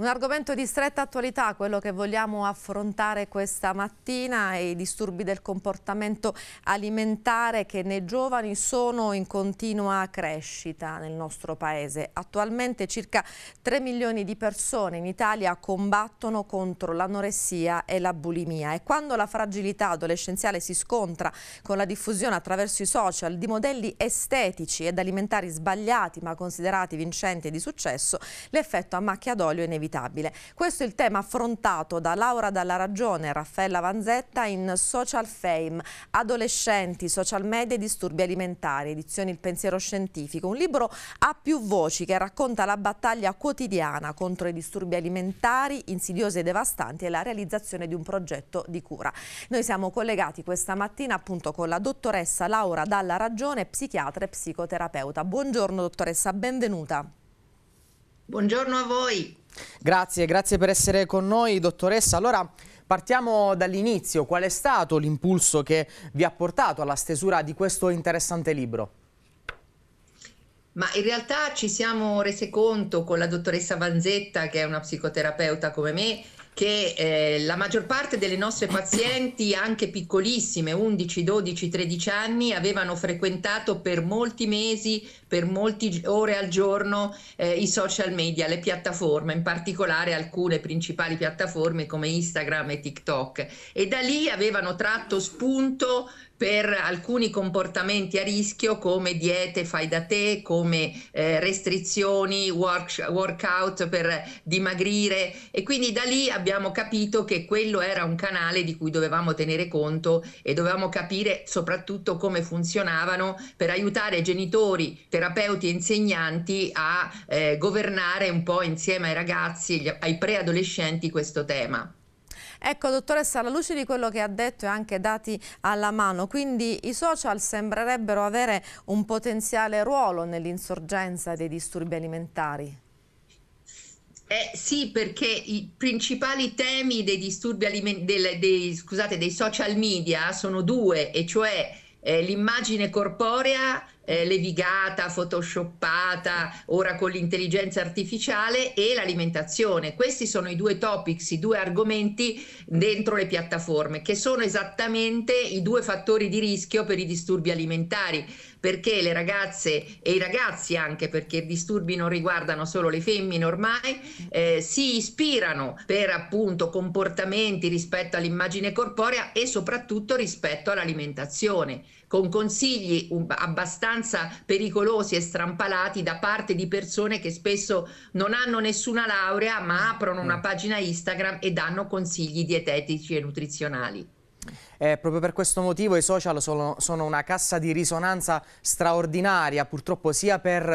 Un argomento di stretta attualità, quello che vogliamo affrontare questa mattina, è i disturbi del comportamento alimentare che nei giovani sono in continua crescita nel nostro paese. Attualmente circa 3 milioni di persone in Italia combattono contro l'anoressia e la bulimia e quando la fragilità adolescenziale si scontra con la diffusione attraverso i social di modelli estetici ed alimentari sbagliati ma considerati vincenti e di successo, l'effetto a macchia d'olio è inevitabile inevitabile. Questo è il tema affrontato da Laura Dalla Ragione e Raffaella Vanzetta in Social Fame, Adolescenti, Social Media e Disturbi Alimentari, edizione Il Pensiero Scientifico, un libro a più voci che racconta la battaglia quotidiana contro i disturbi alimentari insidiosi e devastanti e la realizzazione di un progetto di cura. Noi siamo collegati questa mattina appunto con la dottoressa Laura Dalla Ragione, psichiatra e psicoterapeuta. Buongiorno dottoressa, benvenuta. Buongiorno a voi. Grazie, grazie per essere con noi dottoressa. Allora partiamo dall'inizio, qual è stato l'impulso che vi ha portato alla stesura di questo interessante libro? Ma in realtà ci siamo rese conto con la dottoressa Vanzetta, che è una psicoterapeuta come me, che eh, la maggior parte delle nostre pazienti, anche piccolissime, 11, 12, 13 anni, avevano frequentato per molti mesi, per molte ore al giorno eh, i social media, le piattaforme, in particolare alcune principali piattaforme come Instagram e TikTok. E da lì avevano tratto spunto per alcuni comportamenti a rischio come diete fai da te, come eh, restrizioni, work, workout per dimagrire e quindi da lì abbiamo capito che quello era un canale di cui dovevamo tenere conto e dovevamo capire soprattutto come funzionavano per aiutare genitori, terapeuti e insegnanti a eh, governare un po' insieme ai ragazzi e ai preadolescenti questo tema. Ecco dottoressa, alla luce di quello che ha detto e anche dati alla mano, quindi i social sembrerebbero avere un potenziale ruolo nell'insorgenza dei disturbi alimentari? Eh, sì, perché i principali temi dei disturbi alimentari, scusate, dei social media sono due, e cioè eh, l'immagine corporea eh, levigata, photoshoppata, ora con l'intelligenza artificiale e l'alimentazione. Questi sono i due topics, i due argomenti dentro le piattaforme, che sono esattamente i due fattori di rischio per i disturbi alimentari perché le ragazze e i ragazzi anche perché i disturbi non riguardano solo le femmine ormai, eh, si ispirano per appunto comportamenti rispetto all'immagine corporea e soprattutto rispetto all'alimentazione con consigli abbastanza pericolosi e strampalati da parte di persone che spesso non hanno nessuna laurea ma aprono una mm. pagina Instagram e danno consigli dietetici e nutrizionali. Eh, proprio per questo motivo i social sono, sono, una cassa di risonanza straordinaria, purtroppo sia per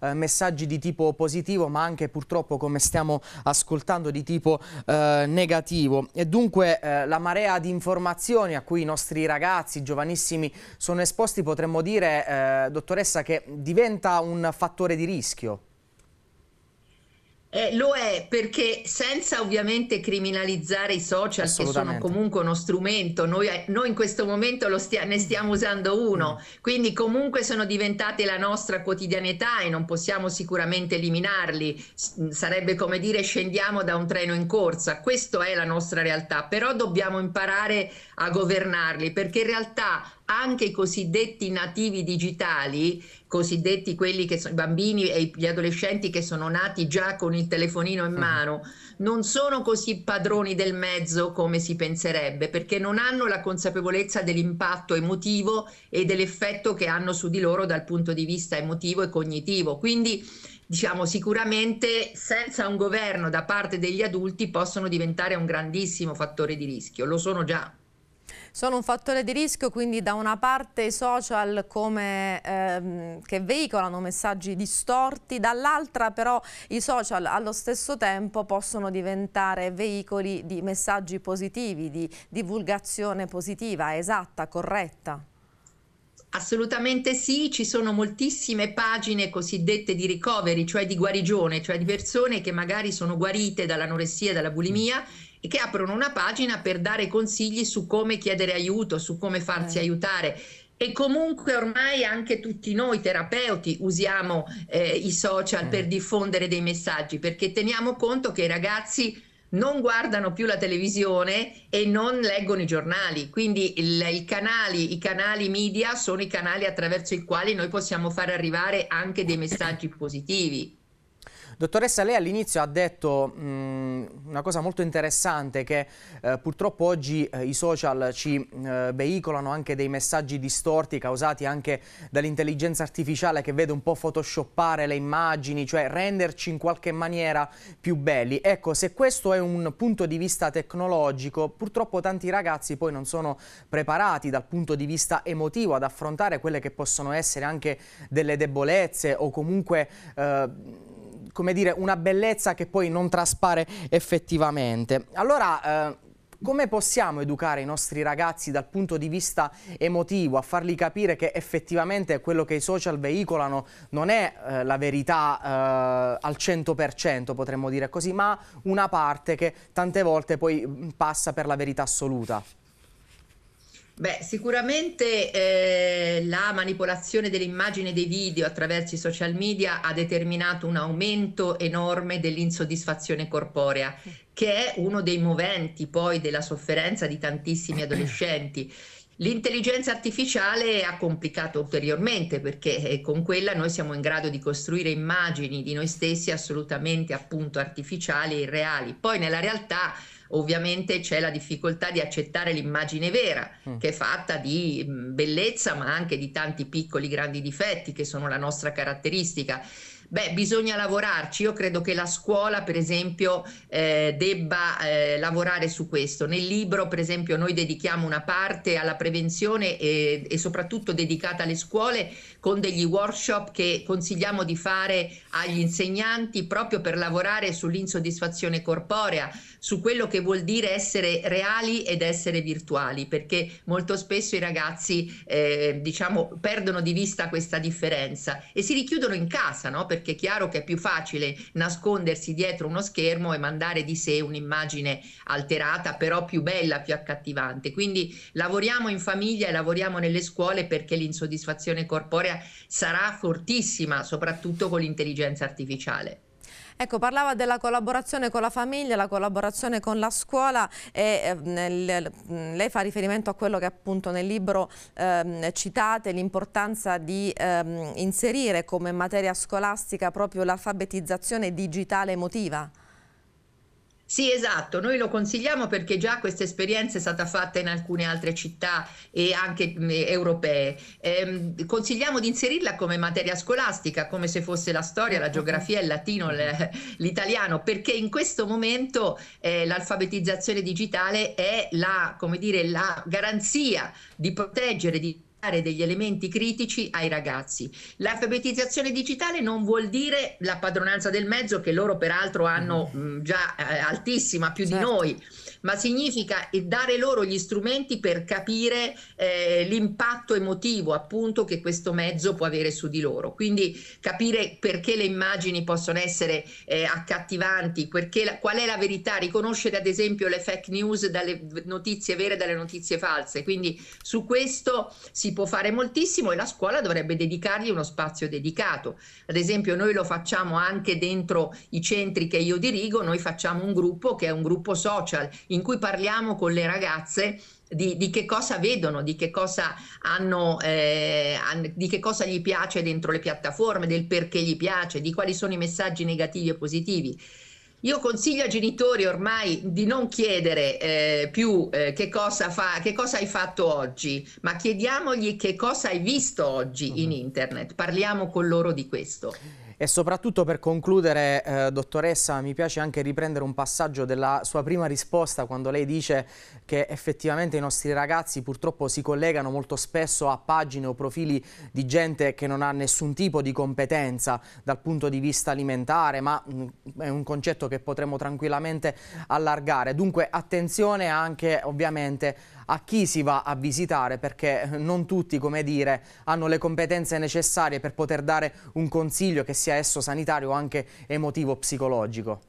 eh, messaggi di tipo positivo, ma anche purtroppo, come stiamo ascoltando, di tipo eh, negativo. E dunque eh, la marea di informazioni a cui i nostri ragazzi giovanissimi sono esposti, potremmo dire, eh, dottoressa, che diventa un fattore di rischio. Eh, lo è perché senza ovviamente criminalizzare i social che sono comunque uno strumento, noi, noi in questo momento stia, ne stiamo usando uno, mm. quindi comunque sono diventate la nostra quotidianità e non possiamo sicuramente eliminarli, S- mm, sarebbe come dire scendiamo da un treno in corsa, questa è la nostra realtà, però dobbiamo imparare a governarli perché in realtà anche i cosiddetti nativi digitali, cosiddetti quelli che sono i bambini e gli adolescenti che sono nati già con il telefonino in mhm. mano, non sono così padroni del mezzo come si penserebbe, perché non hanno la consapevolezza dell'impatto emotivo e dell'effetto che hanno su di loro dal punto di vista emotivo e cognitivo. Quindi diciamo sicuramente senza un governo da parte degli adulti possono diventare un grandissimo fattore di rischio, lo sono già sono un fattore di rischio, quindi da una parte i social come, ehm, che veicolano messaggi distorti, dall'altra però i social allo stesso tempo possono diventare veicoli di messaggi positivi, di divulgazione positiva, esatta, corretta. Assolutamente sì, ci sono moltissime pagine cosiddette di recovery, cioè di guarigione, cioè di persone che magari sono guarite dall'anoressia, dalla bulimia che aprono una pagina per dare consigli su come chiedere aiuto, su come farsi eh. aiutare. E comunque ormai anche tutti noi terapeuti usiamo eh, i social eh. per diffondere dei messaggi, perché teniamo conto che i ragazzi non guardano più la televisione e non leggono i giornali. Quindi il, il canali, i canali media sono i canali attraverso i quali noi possiamo far arrivare anche dei messaggi positivi. Dottoressa, lei all'inizio ha detto mh, mm, una cosa molto interessante che eh, purtroppo oggi eh, i social ci eh, veicolano anche dei messaggi distorti causati anche dall'intelligenza artificiale che vede un po' photoshoppare le immagini, cioè renderci in qualche maniera più belli. Ecco, se questo è un punto di vista tecnologico, purtroppo tanti ragazzi poi non sono preparati dal punto di vista emotivo ad affrontare quelle che possono essere anche delle debolezze o comunque eh, come dire, una bellezza che poi non traspare effettivamente. Allora, eh, come possiamo educare i nostri ragazzi dal punto di vista emotivo, a fargli capire che effettivamente quello che i social veicolano non è eh, la verità eh, al 100%, potremmo dire così, ma una parte che tante volte poi mm, passa per la verità assoluta? Beh, sicuramente eh, la manipolazione dell'immagine dei video attraverso i social media ha determinato un aumento enorme dell'insoddisfazione corporea, che è uno dei moventi poi della sofferenza di tantissimi adolescenti. L'intelligenza artificiale ha complicato ulteriormente perché eh, con quella noi siamo in grado di costruire immagini di noi stessi assolutamente appunto artificiali e irreali. Poi nella realtà Ovviamente c'è la difficoltà di accettare l'immagine vera, mm. che è fatta di mm, bellezza, ma anche di tanti piccoli grandi difetti che sono la nostra caratteristica. Beh, bisogna lavorarci. Io credo che la scuola, per esempio, eh, debba eh, lavorare su questo. Nel libro, per esempio, noi dedichiamo una parte alla prevenzione e, e soprattutto dedicata alle scuole con degli workshop che consigliamo di fare agli insegnanti proprio per lavorare sull'insoddisfazione corporea, su quello che vuol dire essere reali ed essere virtuali, perché molto spesso i ragazzi eh, diciamo, perdono di vista questa differenza e si richiudono in casa, no? Perché perché è chiaro che è più facile nascondersi dietro uno schermo e mandare di sé un'immagine alterata, però più bella, più accattivante. Quindi lavoriamo in famiglia e lavoriamo nelle scuole perché l'insoddisfazione corporea sarà fortissima, soprattutto con l'intelligenza artificiale. Ecco, parlava della collaborazione con la famiglia, la collaborazione con la scuola e eh, mm, lei fa riferimento a quello che appunto nel libro eh, citate, l'importanza di eh, inserire come materia scolastica proprio l'alfabetizzazione digitale emotiva. Sì, esatto, noi lo consigliamo perché già questa esperienza è stata fatta in alcune altre città e anche eh, europee. Eh, consigliamo di inserirla come materia scolastica, come se fosse la storia, la geografia, il latino, l'italiano, perché in questo momento eh, l'alfabetizzazione digitale è la, dire, la garanzia di proteggere, di dare degli elementi critici ai ragazzi. L'alfabetizzazione digitale non vuol dire la padronanza del mezzo che loro peraltro hanno mm-hmm. mm, già eh, altissima, più certo. di noi ma significa eh, dare loro gli strumenti per capire eh, l'impatto emotivo appunto che questo mezzo può avere su di loro. Quindi capire perché le immagini possono essere eh, accattivanti, la, qual è la verità, riconoscere ad esempio le fake news dalle notizie vere e dalle notizie false. Quindi su questo si si può fare moltissimo e la scuola dovrebbe dedicargli uno spazio dedicato. Ad esempio noi lo facciamo anche dentro i centri che io dirigo, noi facciamo un gruppo che è un gruppo social in cui parliamo con le ragazze di, di, che cosa vedono, di che cosa hanno, eh, di che cosa gli piace dentro le piattaforme, del perché gli piace, di quali sono i messaggi negativi e positivi. Io consiglio ai genitori ormai di non chiedere eh, più eh, che, cosa fa, che, cosa hai fatto oggi, ma chiediamogli che cosa hai visto oggi uh-huh. in mhm. internet. Parliamo con loro di questo. E soprattutto per concludere, eh, dottoressa, mi piace anche riprendere un passaggio della sua prima risposta quando lei dice che effettivamente i nostri ragazzi purtroppo si collegano molto spesso a pagine o profili di gente che non ha nessun tipo di competenza dal punto di vista alimentare, ma mh, mm, è un concetto che potremmo tranquillamente allargare. Dunque attenzione anche ovviamente a chi si va a visitare perché non tutti, come dire, hanno le competenze necessarie per poter dare un consiglio che sia esso sanitario o anche emotivo psicologico.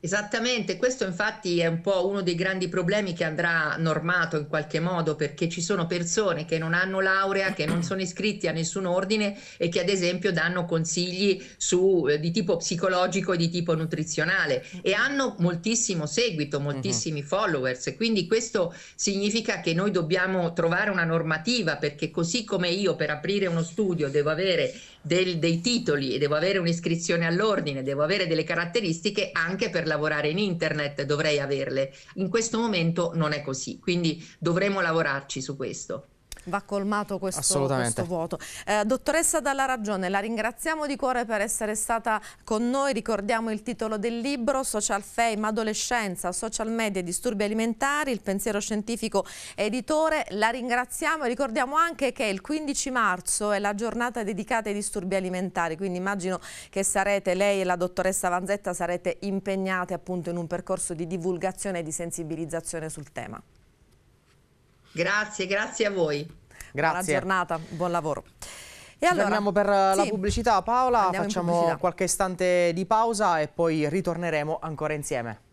Esattamente, questo infatti è un po' uno dei grandi problemi che andrà normato in qualche modo perché ci sono persone che non hanno laurea, che non sono iscritti a nessun ordine e che ad esempio danno consigli su, eh, di tipo psicologico e di tipo nutrizionale e hanno moltissimo seguito, mhm. moltissimi uh-huh. followers. Quindi questo significa che noi dobbiamo trovare una normativa perché così come io per aprire uno studio devo avere del, dei titoli e devo avere un'iscrizione all'ordine, devo avere delle caratteristiche anche per lavorare in internet, dovrei averle. In questo momento non è così, quindi dovremo lavorarci su questo va colmato questo, questo vuoto. Eh, dottoressa Dalla Ragione, la ringraziamo di cuore per essere stata con noi, ricordiamo il titolo del libro Social Fame, Adolescenza, Social Media e Disturbi Alimentari, il pensiero scientifico editore, la ringraziamo e ricordiamo anche che il 15 marzo è la giornata dedicata ai disturbi alimentari, quindi immagino che sarete, lei e la dottoressa Vanzetta sarete impegnate appunto in un percorso di divulgazione e di sensibilizzazione sul tema. Grazie, grazie a voi. Grazie. Buona giornata, buon lavoro. E allora, Torniamo per eh, sì. la pubblicità Paola, facciamo pubblicità. qualche istante di pausa e poi ritorneremo ancora insieme.